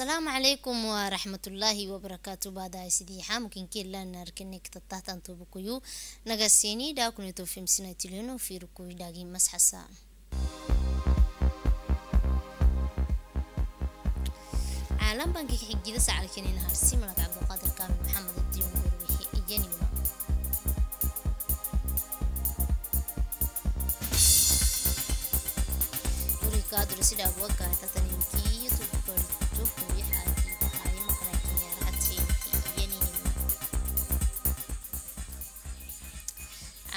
السلام عليكم ورحمة الله وبركاته بعد سيدي ممكن كي لنا نركنك تطهت أن تبكيو نغسيني دا يتو في مسنا تلينو في ركوي داقي مسحسا عالم بانكي حقي دس على كنين هرسي ملك عبد القادر كامل محمد الديون وروحي إجاني منه وريكادر سيدا بوكا تتني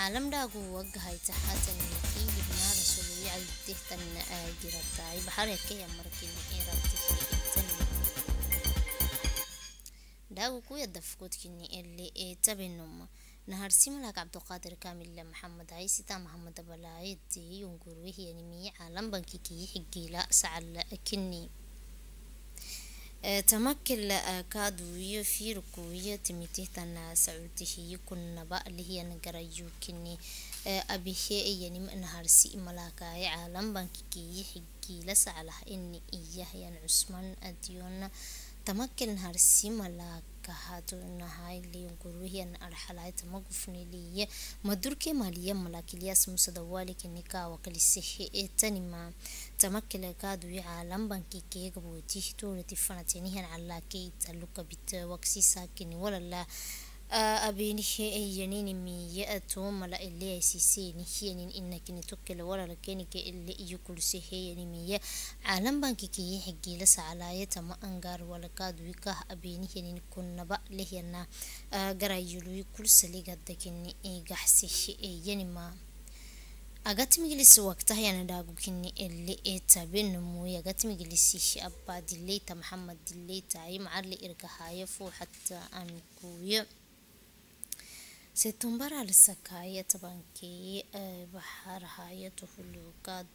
caalamdhaagu wuu oggahay taxaatanna kii dhibnaa rasuuliyacdu tixtanna aa jiratahay baxareedkaya markina irabtixdhaagu kuya dafkoodkini ele ee tabenuma naharsimalaak cabduqaadir kaamilla maxamed haysita maxamed abalaayadii yungurwihiyani miyi caalambanki kii xigiila sacala kini تمكن لأكاد ويو في ركوية تمتيه تنا سعوده يكون نبا اللي هي نقرأيو كني آه، أبيه يعني من هارسي ملاكا عالم بانكي يحكي لسعلا إني إياه يعني عثمان أديون تمكن هارسي ملاكا kahaato inahay liyan guruhiyan arxalayta magufniliye madurke maliya malakiliyas musada walika nika wakalisehe ee tanima tamakila kaaduyaca lambanki keega bootih tuulati fanatinihan calaa keyta lukabita waksisakini walala aabinihii ayanini miyaatoomala eleaisiseenihianin inakini tokela walalakenike ele iyo kulseheyani caalabankikiya xigiila sacalaayatama angaar walakaadwikah abeenihianin kunaba lehana agarayului kulsaligadakini igaxsihi ayanima agatimigilisi waqtahyana dhaagukini ele ee tabenamuye agatimigilisihi abbaa dileyta macali irkahayo fuuxata anguuyo ستنبر على السكاية بانكي آه، بحر هايته لقد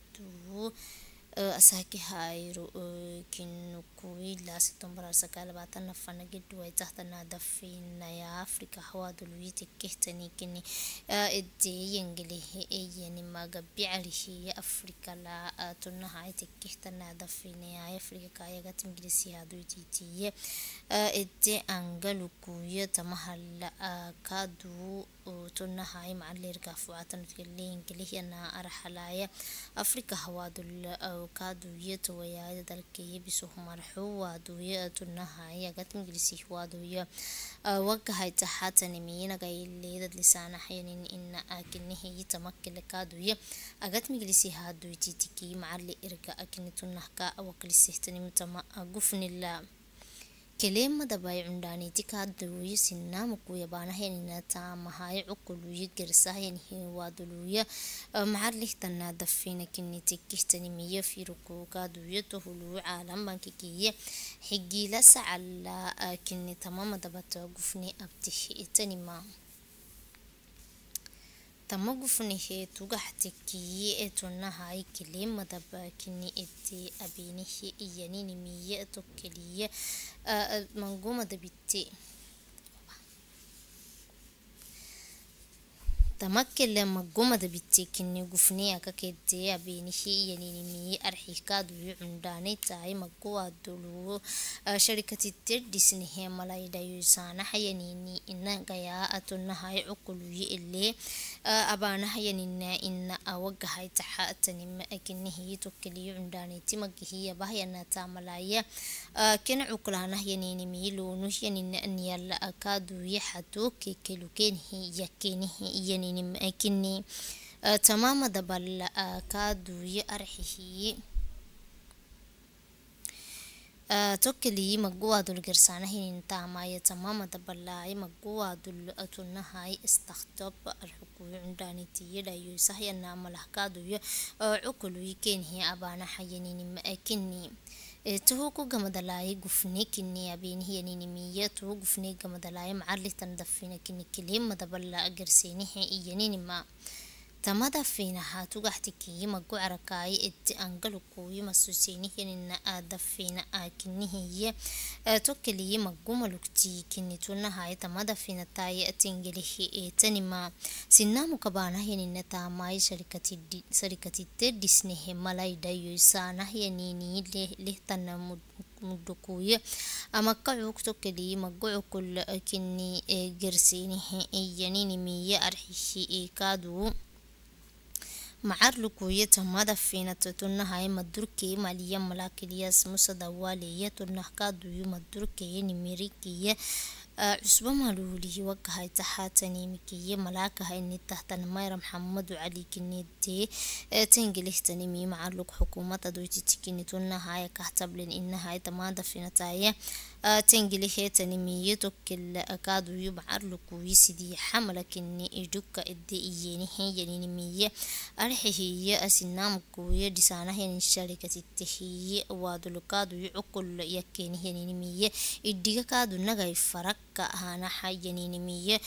asaakihayrokinkuwila sitombar sagaalabaatana fanagid waytahtana dafinaya afrika hawadulwiti kehtanikini edeeyangelihe eyani magabicalihiya afrika la tunahaite kehtana dafinaya afrika kayagatimgilisihaduititiye ede angalukuya tamahala kaduu وتنها معلي ركافواتن في اللين كليه أنا أرحلايا أفريقيا هواد الأوكاد ويت ويا دلكي بسهم مرحوا دوية تنها يا قد إنجليزي وادوية آه، وجهة تحتني مين جاي اللي دد لسان حين إن أكنه يتمكن كادوية أقد إنجليزي هادوية تيكي معلي إرجع أكن تنها كا وكل سهتني متما آه، قفن الله keleemadaba ay cundhaaniitikaaduluuyo sinaamukuya baanahaynina taamahayo cukuluuyo garisahayanhiin waaduluuyo macarlihtanaa dafiina kinitikihtanimiyo firukuugaaduluuyo tohuluuyo caalambankigiye xigiila sacala kinitamama dabatoo gufni abtihi itanima تمغفنيه توغحتكي اتونها اي كلمة دباكني اتي ابينيه ايانيني مي اتوكلي منغومة دبيتي تمكن لما جمعة بتيك إني جفني أكاد تي أبين هي يعني نمي أرحيكا دو عنداني تاي مقوى دلو آه، شركة تير ديسني هي ملاي دايوسانا هي يعني إن غيا أتون هاي عقولي اللي آه، أبانا هي يعني إن أوجه هاي تحاتني ما أكن هي توكلي عنداني تي مقهي بهي أنا تاملاي كن عقلنا يعني نميل ونش يعني أن يلا أكاد يحتو كي كلو كنه يكنه يعني نم أكني آه، تمام دبل أكاد يأرحه آه، توكلي مجوا دول قرصانة هي نتاما يا تمام دبل لاي مجوا دول أتونا هاي استخطب الحكومة عندنا تي لا يسهي النعمة لحكاد يعقل آه، ويكن هي أبانا حيني نم أكني tohokuggamadalaaye gufne kine abeenihyaninimiya toho gufne gamadalaaye macallitan dafina kine kele madaba la agarseenehe iyaninima تمدى فينا هاتو غاحتكي يما قعركاي إد أنقلوكو يما سوسيني هنينا آدى فينا آكيني هي آه، توكلي يما قوما لكتي كيني تونا هاي تمدى فينا تاي أتنجلي هي إيتاني ما سينا مكبانا هنينا تاماي شركتي دي شركتي ديسني هي مالاي دايو سانا هنيني ليه تانا مدوكوية أما قعوك توكلي ما قعوكو لكني جرسيني آه، هي يانيني مي أرحيشي إيكادو macarlu kuyeta madafina tutunahaye madurkeye maliya malakiliyas musadawaliya tunahkaduyu madurkeye nimirikiye cusbo maluulihi wagahay taxaatanimikiye malaakahayni tahtan mayra maxamadu caliginete tengilihtanimi macarluk xukuumadaduytitikinitunahaye kahtablen inahay tamaadafinataye تنجلي تنميتك اللي أكاد يبعر لكويس دي حملك إني إجوك إدئيين هي نمية أرحي هي أسنام كوية دسانة هي الشركة التهي وادلوكاد يعقل يكين هي نمية إديك كاد نغاي فرق هانا حي نمية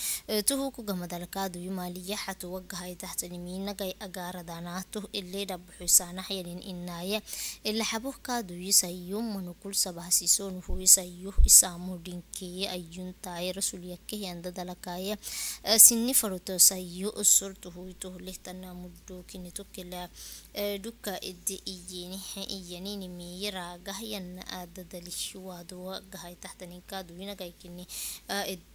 تهوكو غمدالكاد يمالية حتوقع تحت نمية نغاي أغار داناته اللي ربحو سانة هي إناية اللي حبوه كاد يسيوم منو كل سبه سيسون هو يسيوم iyo isaamuhu dhinkeeye ayuntaaye rasulyakehi andadalakaye sinni farotosa iyo sortuhuitoh lehtanamudookini tokela duka ede iyenihe iyanini miye raagahyanna aadadalihiwaadowa gahay tahtaninkaaduyinagaykini ede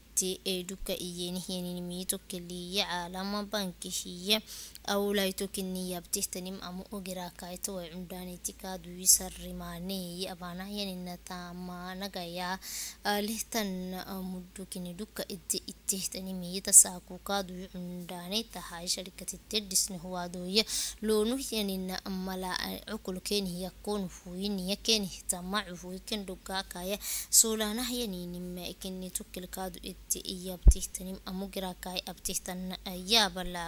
eduka iyenihyaninimiye tokeliye caalama bankihiye awlaitokiniya btihtanim ama ogiraakaito way cumdhaanitika duwisa rimaaneyi abaanahyaninata maanagaya lihtan mudukini duka idde ittihtanimiyita saakuukaaduyu cumdhaanaytahay sharikatitte dhisnehwaadoya loonuhyanina malaa cukulkeenihiya koonufuuyiniya kenihitamacuhuy kendhogaakaya suulaanahyaninima ikinitukilkaadu idde iyabtihtanim amugiraakay abtihtana ayaabala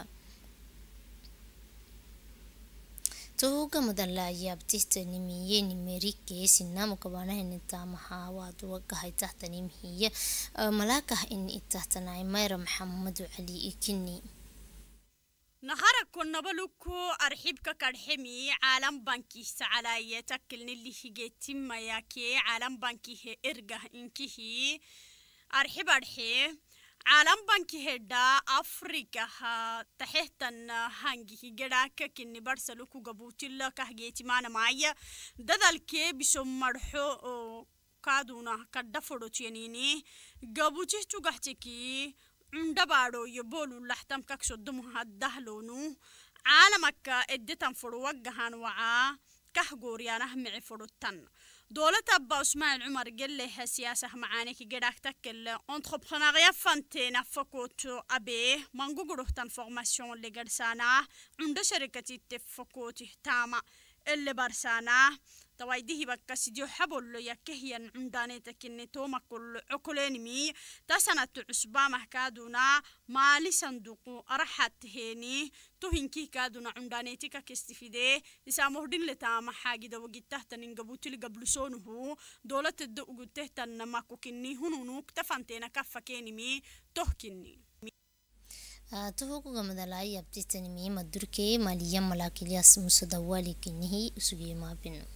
توغم مدلا يا بتست نمي نمري كيس نام كبانا ان تا ما هاوا دو غاي تحت نيم هي ملاك ان تحت ناي مير محمد علي كني نهار كن نبلوكو ارحبك كرحمي عالم بانكي سعلا يتكلن اللي هي ماياكي عالم بانكي هي ارغا انكي هي ارحب ارحب عالم بنك هدا أفريقيا تحتن هنجي جراك كني برسلوكو قبوتيلا كهجيتي معنا معايا دذلك بشم مرحو كادونا كدفرو تينيني قبوتيه تقحتكي عندبارو يبولو لحتم كاكشو دمها الدهلونو عالمك ادتن فرو وقهان وعا كهجور يا فرو التن دولة أبا عثمان عمر قال له سياسة معانيك قداك تكل انتربرناريا فانتين فكوتو أبي من قوقره تنفورماسيون اللي قرسانا عند شركة تفكوتي تاما اللي برسانا توايده بك سيديو حبل يكهيا عمداني تكني توما كل مي تسنة عسبا مهكادونا مالي صندوق أرحت هيني تهنكي كادونا عمداني تكا كستفيده إسا مهدين لتاما حاجة دو جته تنين قبوتي لقبل سونه دولة الدو قلته تنما كوكني هنونوك تفنتين كفكينمي تهكني تهوكو يبتتني مدركي مالي ملاكي لياس مسدوالي كنهي أسوغي ما بينو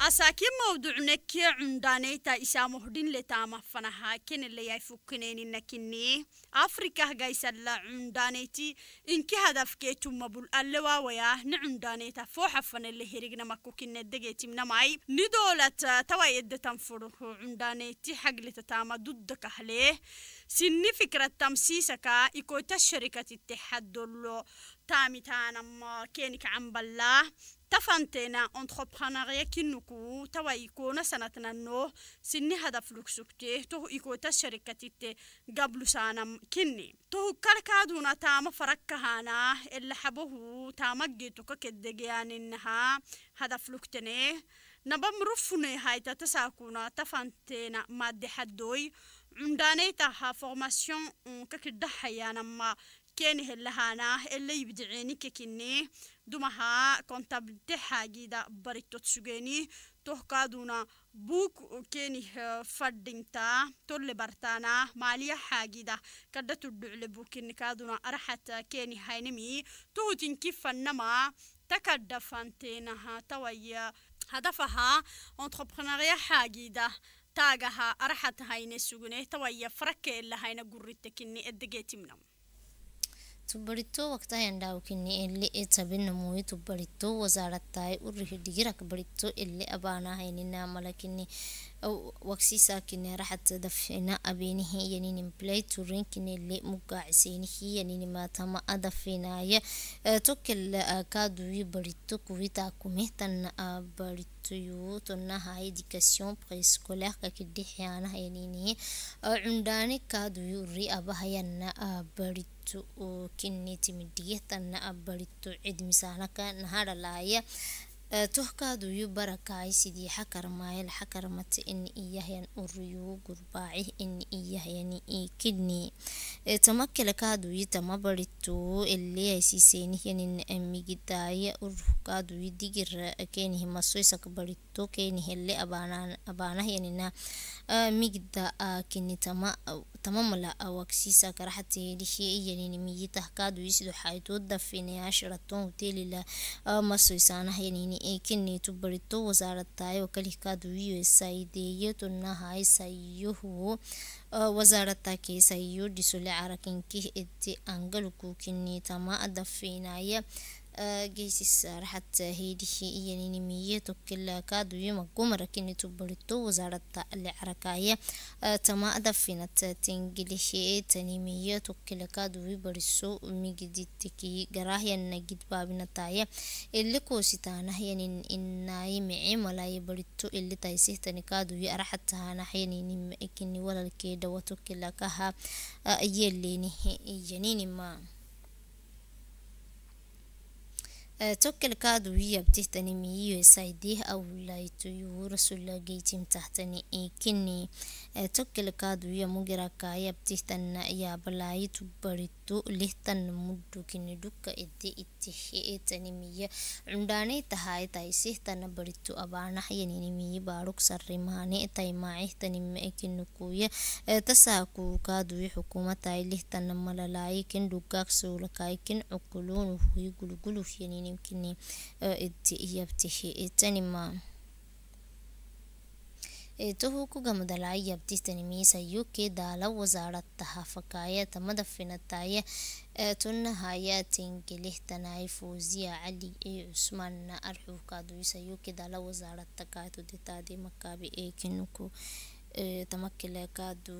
أساكي موضوعنا كي عنداني تا إسامو هدين لتاما فنها كن اللي يفكنين إنكني أفريكا هجايس اللي عنداني تي إنكي هدف كي تمبول ألوا ويا نعنداني تا فوحة فن اللي هيرقنا مكو كنا دقيتي من معي ندولة توايد تنفره عنداني تي حق لتتاما ضد كهليه سن فكرة تمسيسك إكوتا الشركة اتحاد دولو تامي تانا كينك عم بالله تفنتنا entrepreneuriat كنكو توا يكون سنتنا نو سني هدف لكسكته تو يكو تي قبل سانا كني تو كركادونا تاما فركهانا اللي حبوه تاما جيتوكا كدقيان انها هدف لكتني نبم رفني هاي تتساكونا تفنتنا مادي حدوي عنداني تاها فورماسيون ككدحيانا ما كينه اللي هانا اللي يبدعيني ككني dumaha kontabdexagida baritod sugeni tohkaduna buk kenih fadhinta tolle bartana maaliya xaagida kadha tudhucle bukinikaduna araxata keni haynami tuhutinki fanama takadha fanteenaha tawaya hadafaha entrepreneuriya xaagida taagaha araxat hayne sugune tawaya farakeelahayna gurita kini edegetimnam tubbaritoo waqtaa yandaa'u kinni illee sabin muuyi tubbaritoo wasaarattaa urri hidigirak baritoo illee abaanaa haininnaa mala kinni أو وكسي ساكن راح تدفنا أبينه يعني نبلي تورينك اللي مقاعسينه يعني ما تما أدفنا يا أه، توكل أه، كادوي أه، بريتو كويتا كميتنا بريتو تنا هاي ديكاسيون بريسكولار كاكدي حيانا يعني نه عنداني كادوي ري أبهينا بريتو تو كنيتي مديتنا أبريتو عيد مسانا كان هذا توكا دو يبركا سيدي حكر مايل حكر مات ان ايهين اوريو قرباعي ان ايهين اي كدني تمكل كادو يتمبرتو اللي اي سيسين هين ان امي جداي اورو كادو يديجر كين هما سويسا كبرتو كين هلي ابانا ابانا هين ان امي جدا تمام لا أوكسيسا أواكسيسا كرحتي لشي إيجاني ميتا كادو يسدو حايتو دفيني عشرة تون تيلي لا ما مصر يعني هينيني إيه كني تبرتو وزارة تاي تايو كاد ويو يو إسايديتو هاي سايوهو وزارة تاكي سايو دي أه، ديسو لعركين كي إدي أنجلو كوكيني تما أدفينايا جيسيس راحت هيدي إيا نميتو كلا كادو يوم قمر كني تبولتو وزارة العركاية تما أدفنت تنجلشي تنميتو كلا كادو يبرسو ميجدي تكي جراه ينجد بابنا تايا اللي كوسيتانا يعني إن معي ملا يبرتو اللي تايسيه تنكادو يأرحت تانا يعني نمئكني ولا الكيدوتو كلا كها يلي نه يعني ما توكل كاد ويا بتهتني ميو سايديه أو لايتو يورسول لجيتيم تهتني إي كني توكل كاد ويا مجرى كايا بتهتن يا بلايتو بريت to lixtan mudugini duka ede itti heetanimiya cundaaney tahaay taisihtana baritu abaanaxyaninimiyi baaruk sarrimaane taimaaxihtanimmeekinukuya tasaakuukaadui xukumatai lixtana malalaayikin dhugaak suulakaayikin cukuluunuhui gulguluhyaninimkini ede iyabti heetanima toho-kuga madalaya btistanimisa yukedaala wasaaradtaha-fakaya tamadaffinataya tunahaya tingelihtanai fوziya cali ee cusmanna arxuukaduisa yukedaala wasaaradtakaya tuditaade makaabi ee kinuku إيه، تمكن لكادو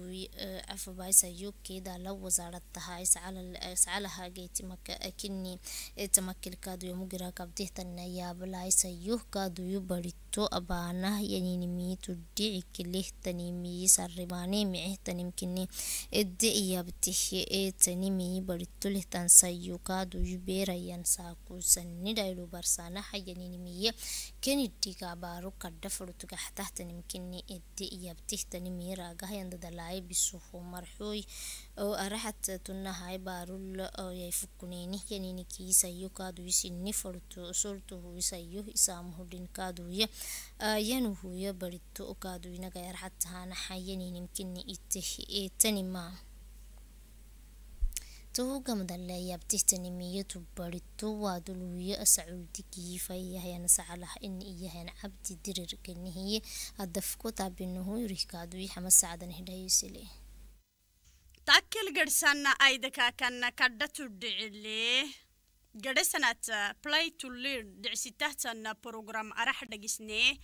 عفو إيه، بايسا يوك كيدا لو وزارتها إس على إس على هاجي تمك أكني إيه، تمكن لكادو يمجرا كبديه تنايا بلا إس يوك كادو يبرتو أبانا يعني نمي تدي كله تنمي سرباني مي تنم كني الدقيا بتيه تنمي برتو له تنسيو كادو يبرا ينساكو سنيدا يلو برسانا حي يعني نمي kenitiga abaruka dhafarutuga xatahtanimkini ede iyabtihtanimiraagahayandadalaaye bisuhu marxuy oo araxatatunahay barula oyayfukunenihyaninikiisayo kaaduyisinnifarutu usultuhuisayo isaamuhudhin kaaduya ayanuhuya barito kaaduyinagayarxatahanaxayanininimkini iteh etanima gamadan la yaabtaytani miyadu badhito waaduliyo sacuudigiifayahyana sacalah in iyahan cabdi dirir ganihiye adafkotaabinahu yurihkaaduyi xamad saacadan hidhayusile takkil gadhsanna aydakaakanna kadhatu dhicile gadhasanat playtulir dhicsitahtanna program arax dhagisnee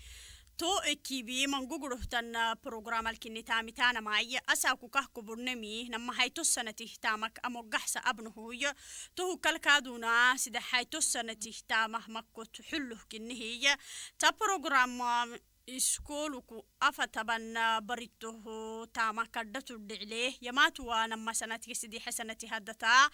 تو اكيبي من جوجره تن بروجرام الكني تامي تانا معي أساكو كه كبرنمي نما هاي تسنة تهتامك أمو جحس أبنه هي تو كل كادونا سيدا هاي تسنة تهتامه مكوت حلوه كنهي تا بروجرام iskuuluku afa tabanna baritoho tama kadha tudhiclee yamaatu waa nama sanatki sidii xasanati haddataa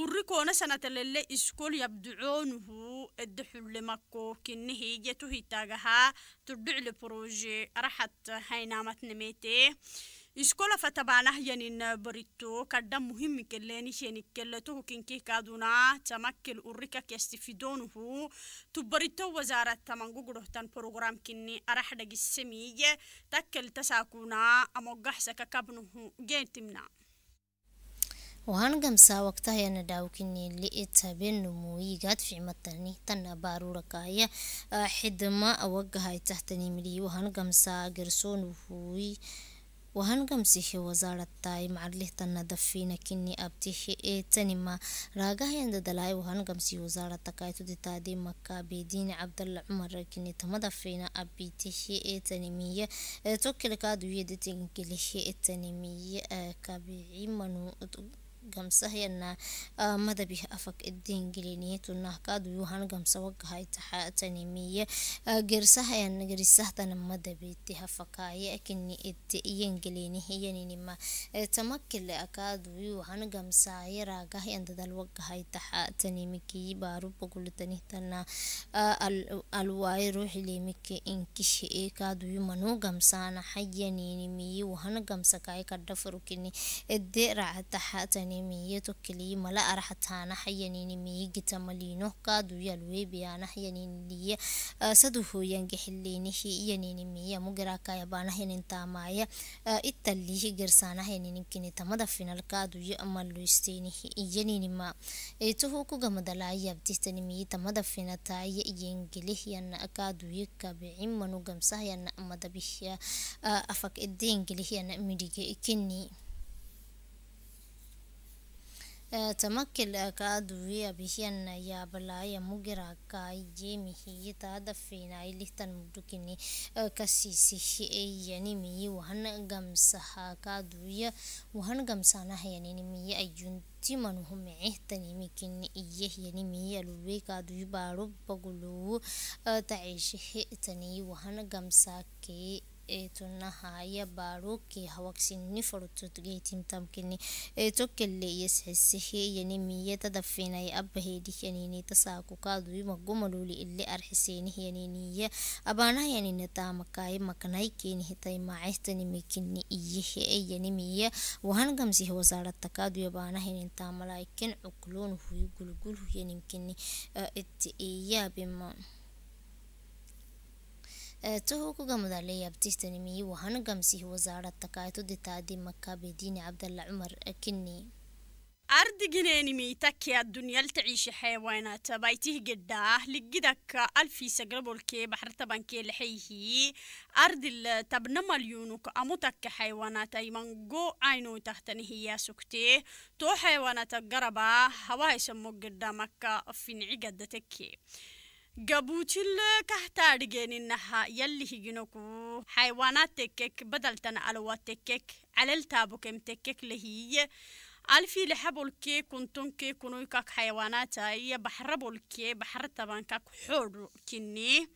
urikoona sanatalele iskool yabducoonuhu edde xullemakko kinnihiigetu hiitaagahaa tudhicli proje raxat haynamatnemeetee إشكالا فتبعنا فتبانه إن بريتو كدا مهم كلاني شين كلته كنكي كادونا تمكل أوريكا كيستفيدونه تبريتو وزارة تمنغو قروهتان بروغرام كني أرح دقي السمي تكل تساكونا أموغح سككبنه جيتمنا وهان قمسا وقتها يانا داوكيني اللي اتابين نمويقات في عمتاني تانا بارورة كاية حدما اوقها تحتني ملي وهان قمسا قرسون وفوي وهن قم سيحي وزارة تاي معرليه تنى دفينا كيني أبتيحي إيه تاني ما راقه يند دلاي وهن قم سيحي وزارة تاكاي تودي تادي مكة بيدين عبد الله عمر كيني تما دفينا أبتيحي إيه تاني مية توكي لكادو يدي تنكي لحي إيه تاني مية آه، gamsa hyanaa madabih afak ideen geliniyetunah kaadu yuhan gamsa wagahai taxaatanimiye gersahayan gerisahdana madabiti hafakaaye akini idde iyen gelinihiyaninima tamakile akaadu yuhan gamsaaye raagahyan dadal wagahai taxaatanimikii baarubagultanitana alwaaye ruuxilimike inkishi ee kaadu yumanu gamsaana xayaninimiye wahan gamsakaaye kadhafarukini idde raacataxaatani ميتوك لي ملا أرحتا نحيا نيني ميجي تمالينوه قادو يالوي بيا نحيا نيني لي آه، سدوهو ينجح اللي نحي إيا نيني ميا مقراكا يبا نحيا هي مايا إتا اللي هي قرسا نحيا نيني آه، كيني تمدا فينا القادو يأمالو يستي نحي إيا نيني ما إتوهو آه، كو غمدا لا يابتيه تاني ميي تمدا فينا تايا إيا نجليه يانا قادو يكا بعمانو غمسا يانا أمدا بيه أفاك إدي نجليه يانا ميديكي إكيني تمكن كأدوية بهن يا يا مجرى كاي جيمي تادا فينا اللي تنمدكني أه، كسيسي يعني مي وهن جمسها يعني إيه يعني كأدوية أه، وهن جمسانا يعني مي أيون timan humici tanimikin iyahyanimiya luwe kaaduyubaaru baguluu taciishihi tanii wahan gamsaakee eetunahaya baruukihawaksini furututgeytintamkini eetokeleya sxiseheeyani miyatada finay abahedihyaninita saakukaaduima gumaluli ile arxiseenihiyaniniya abaanahayanina taamakaayi maknaykeenihitai macehtanimakini iyiheeyanimiya wahangamsihe wasaaratakaaduy abaanahayanin taamalaiken cukloon huyi gulgulhuyanimkini ete eyaabima توهوكو غمدا ليا بتيستني مي وهان غمسي وزارة تكايتو دي تادي مكة بديني عبد الله عمر كني أرد جنيني مي تكيا الدنيا لتعيش حيوانات بايته قدا لقدك ألفي سقرب الكي بحر تبانكي لحيه أرد تبنى مليونك أموتك حيوانات أي منقو عينو تحتني هي سكتي تو حيوانات قربا هواي سمو قدا مكة في نعي كهتار كهتارجين إنها يلي هيجنكو حيوانات تكك بدلتن ألوات تكك على تكك متكك لهي ألفي لحبولكي كنتونكي كنويكك حيوانات هي بحربولكي بحر طبعا كك حور كني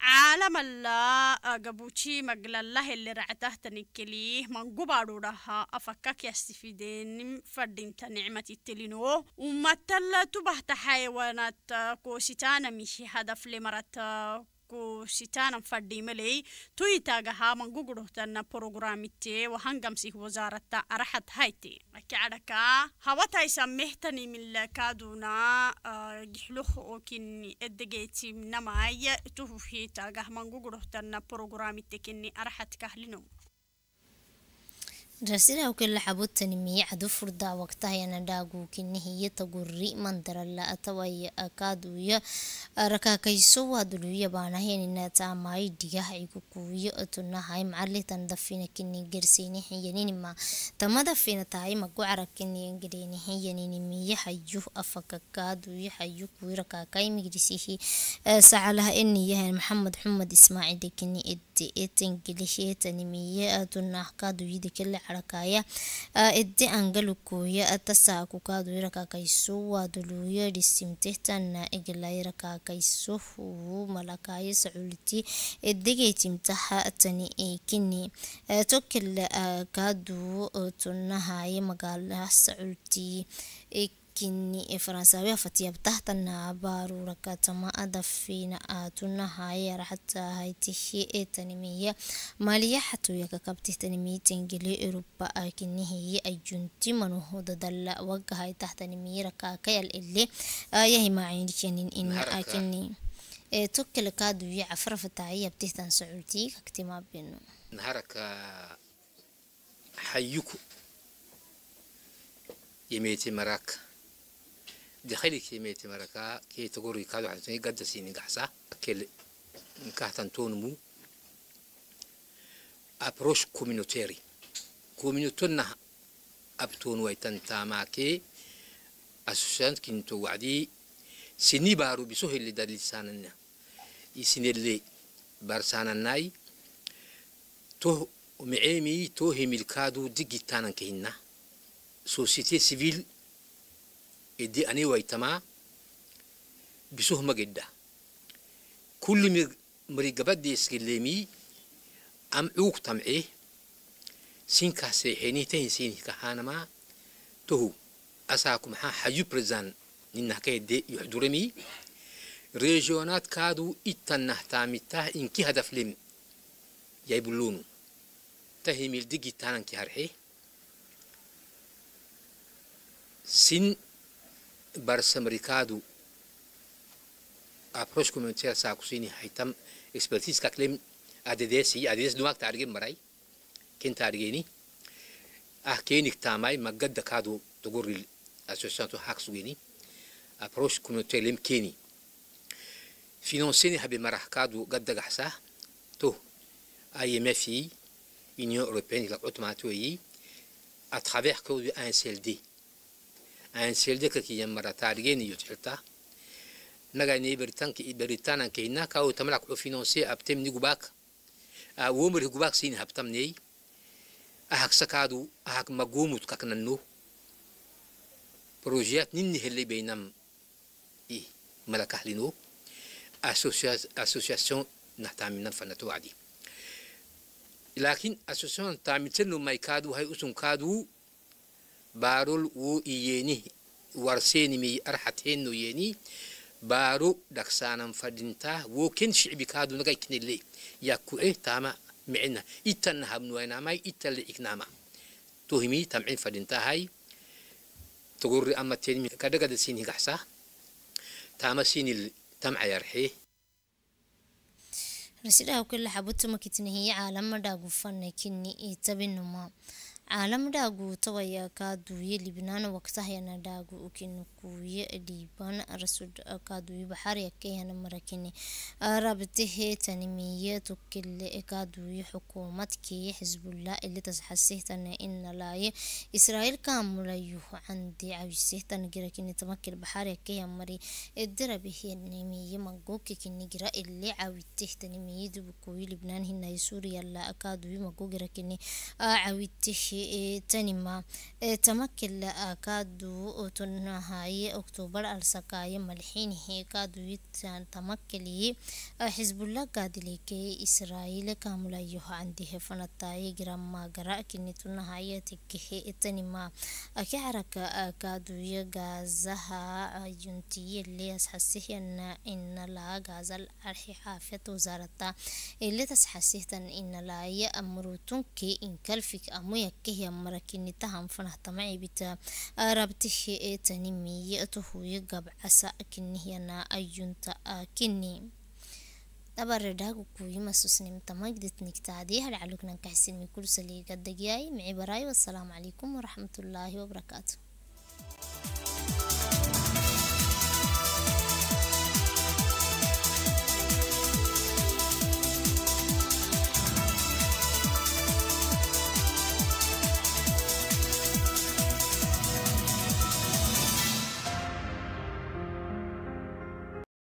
عالم الله قبوشي مجل الله اللي رعته تنكليه من قبارو رها أفكك يستفيدين فردين تنعمة التلينو وما تلا تبه تحيوانات كوشتان مشي هدف لمرت ku sitaanan fadhiimaley tuyitaagahaa manguguruhtana programite wahangamsih wasaarata arahat haite akacadhakaa hawataisan mehtani milakaaduna gixluh okin edegeetimnamay tuhuhiitaagah manguguruhtana programite kini arahat kahlino رسلا وكل حبوت تنمي عد فرد وقتها أنا داعو كني هي تجري من در الله أتوي أكادو يا ركا كي سوى دلوي بانا هي نن تاماي ديا هي كوي أتونا هاي معلي تندفين كني جرسيني هي نن ما تما دفين تاي ما جو عرك كني جريني هي نن مي هي يو أفك أكادو يا هي يو كوي ركا كي مجرسي هي أه، سعلها إني يا ti etan gelishetan miya adun ahkadu yidikele arakaya edde angalukuya atasa kukadu irakakaisu waduluya disimtehtan egla irakakaisu uu malakaya saculiti edegeytimtaha atani eekini tokele kadu tunahaya magaalaha saculti kinni efransawiya fatiyabtahtanna abaruraka tama adafina atuna hayara hata haitihi etanimiya maliya hatuya kakabtihtanimiyi tengili erupa akinihiyi ajunti manuhu dadalla waga haitahtanimiyi rakakayal ili ayahi macinikinin ina akini توكل كادو يعفر فتاعية بتهتن سعودي كاكتما بينو نهارك حيوكو يميتي مراك دخلي كيمي تمركا كي تقولي كادو حسني قد سيني قحسا كل كهتن تونمو أبروش كومينوتيري كومينوتونا أبتون ويتن تاماكي أسوسيانت كنتو وعدي سني بارو بسهل لدار لساننا يسني اللي بارسانا ناي تو معيمي تو ديجي تانا كهنا سوسيتي سيفيل iddi ani waitamaa bisuh magidda kulli marigabaddeesgilemii am cuug tamcee sinkaaseheni tahinsiini kahaanamaa tohu asaaku maxaa xayu presan ninahkahede yuxduramii regionaadkaaduu kaadu taamittaah inki hadaflem yaybulunu tahimil digittaananki harxe sin barsamrikadu approach communautaire sa kusini haitam expertise ka claim ADDS ADDS dumak targen marai ken targeni ah kenik tamai magadda kadu tuguril association to haksugeni approche communautaire lem keni financeni habi marah kadu gadda gahsa to IMF Union européenne la automatique à travers un CLD aan sheeldekaki yamara taarigeni yutxilta nagani beritanki beritananka hina kaw tamalak u finanse abtem ni gubak a womri gubak sin habtamney ahak sakadu ahak magumut kaknannu projiyat ninni helli beinam i malakahlinu association nahtaminan fanatu adi lakin association tamitsennu maikadu hay usun kadu baarul uu iyeeni warseenimi arxateenno yeeni baaru dhaksaanan fadhintaa woo ken shicbi kaadu naga iknile yaku'e taama micna itanna habnuwainaamai itanle iknaama tuhimi tamcin fadhintaahai tugurri amateen kadhagada siin higaxsaa taama siinil tamca yarxee rasidaha kala xabutuma kitnihiya caalama dhaagufanakini itabinuma caalamdaagu utawayaka aduuye libnaana waksahyana dhaagu ukinuk بوية ديبان رسود كادوي بحر يكي هنا مراكيني رابطه تنمية تكل كادوي حكومت كي حزب الله اللي تزحسيه تانا إن لاي إسرائيل كان ملايوه عندي عوشيه تانا جراكيني تمكل بحر يكي هنا مري إدرا به نمية مقوك كيني جرا اللي عويته تنمية دبكوي لبنان هنا سوريا لا كادوي مقوك جراكيني عويته تنمى تمكل كادو تنهاي aye octobar alsakaye malxin heeka duyitan tamakeliye xisbullah gaadileke israayiile kaamulayoha andihe fanataye girama gara kinitunahaye tekehe etanima ake xaraka kaaduya gaazaha yuntiyele asxasihana inalaa gaazal arxi xaafiyat wasaarata eletas xasihtan inalaaya amarutunke inkalfik amuyakehya marakinitahan fanahtamaybita rabtihe etanimi يأته يجب عسى أكنه ينا أيون تأكني تبر داغو كوي ما سوسني متماجدت نكتادي هل علوكنا كحسين مكل سلي قد دقياي معي براي والسلام عليكم ورحمة الله وبركاته